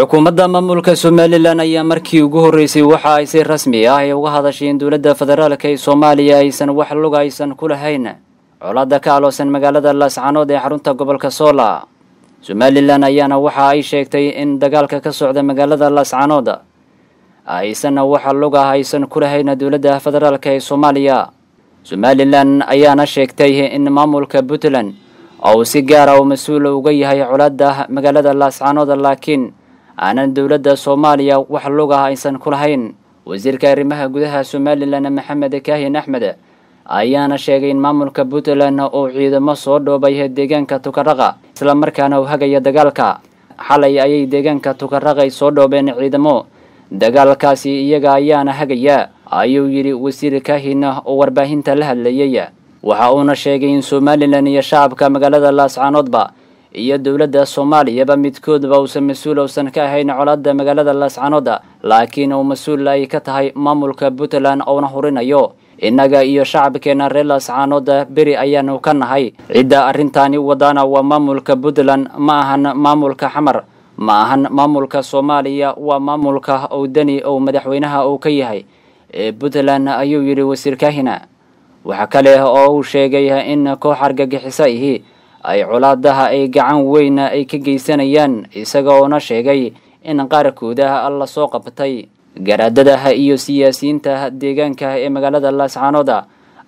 xukuumadda maamulka somalilan ayaa markii ugu horreysay waxa ay si rasmi ah ay uga hadashay in dowladda federaalka ee soomaaliya aysan wax lug aysan ku lahayn colaadda ka aloosan magaalada laascanood ee xarunta gobolka soola somalilan ayaana waxa ay sheegtay in dagaalka ka socda magaalada laascanood aysan wax lug ah aysan ku lahayn dowladda federaalka ee soomaaliya somalilan ayaana sheegtay in maamulka puntland uu si gaara ah u mas-uul uga yahay colaadda magaalada laascanood laakiin aanan dowladda soomaaliya wax lugaha aysan ku lahayn wasiirka arrimaha gudaha somalilan maxamed kaahin axmed ayaana sheegay in maamulka puntland uu ciidamo soo dhoobay deegaanka tukaraqa islamarkaana u hagaya dagaalka xalay ayay deegaanka tukaraqay soo dhoobeen ciidamo dagaalkaasi iyaga ayaana hagaya ayuu yidhi wasiir kaahin oo warbaahinta la hadlayay waxa uuna sheegay in somalilan iyo shacabka magaalada laascaanoodba iyo dowladda soomaaliyaba midkoodba uusan mas-uul uusan ka ahayn colaadda magaalada laascanoda laakiin uu mas-uul ay ka tahay maamulka puntland uuna hurinayo innaga iyo shacabkeena reer laascaanoda beri ayaanu ka nahay cidda arrintaani wadaana waa maamulka puntland ma ahan maamulka xamar ma ahan maamulka soomaaliya waa maamulka owdani ou madaxweynaha uu ka yahay ee puntland ayuu yidhi wasiir kahina waxa kale oo uu sheegay in koox argagixiso ihi ay colaadaha ay gacan weyna ay ka geysanayaan isagoona sheegay in qaarkoodaha alla soo qabtay garaadadaha iyo siyaasiyiinta deegaanka ee magaalada laascaanood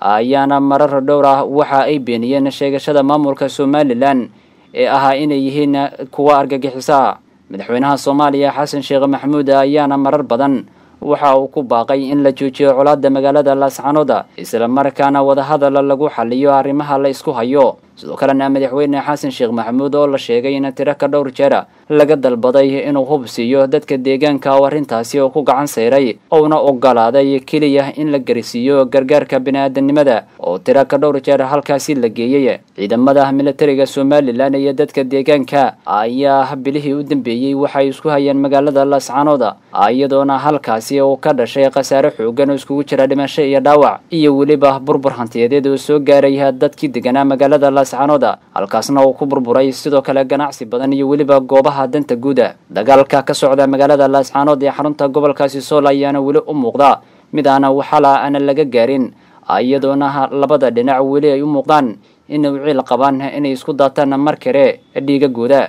ayaana marar dhowr ah waxa ay beeniyeen sheegashada maamulka somalilan ee ahaa inay yihiin kuwa argagixisa madaxweynaha soomaaliya xasan sheekh maxamuud ayaana marar badan waxa uu ku baaqay in la joojiyo colaadda magaalada isla markaana wadahadal lagu xaliyo arrimaha la isku hayo sidoo kalena madaxweyne xasan sheekh maxamuud oo la sheegay in tiro ka dhowr jeera laga dalbaday inuu hub siiyo dadka deegaanka oo arrintaasi oo ku gacan sayray uuna ogolaaday keliya in la garisiiyo gargaarka bini-aadanimada oo tiro ka dhowr jeer halkaasi la geeyey ciidamada militariga somalilan iyo dadka deegaanka ayaa bilihii u dambeeyey waxay isku hayeen magaalada laascaanood iyadoona halkaasi uu ka dhashay khasaare xooggan oo iskugu jira dhimasho iyo dhaawac iyo weliba burbur hantiyadeed oo soo gaaray dadkii deganaa magaalada las cascanooda halkaasna uu ku burburay sidoo kale ganacsi badan iyo weliba goobaha danta guuda dagaalka ka socda magaalada laascaanood ee xarunta gobolkaasi sool ayaana weli u muuqda mid aana waxala aana laga gaarin iyadoona labada dhinac weli ay u muuqdaan in u ciil qabaan inay isku daataan mar kale dhiiga guuda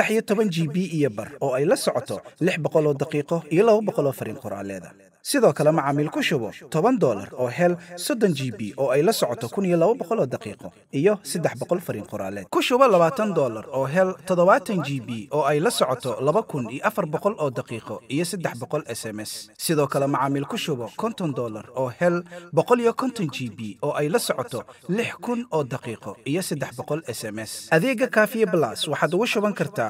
saddex iyo toban g b iyo bar oo ay la socoto lix boqol oo daqiiqo iyo laba boqol oo fariin qoraaleeda sidoo kale macaamiil ku shubo toban doolar oo hel soddon g b oo ay la socoto kun iyo laba boqol oo daqiiqo iyo saddex boqol fariin qoraaleed ku shubo labaatan doolar oo hel toddobaatan g b oo ay la socoto laba kun iyo afar boqol oo daqiiqo iyo saddex boqol s m s sidoo kale macaamiil ku shubo konton doolar oo hel boqol iyo konton g b oo ay la socoto lix kun oo daqiiqo iyo saddex boqol s m s adeega kafiye blas waxaad ugu shuban kartaa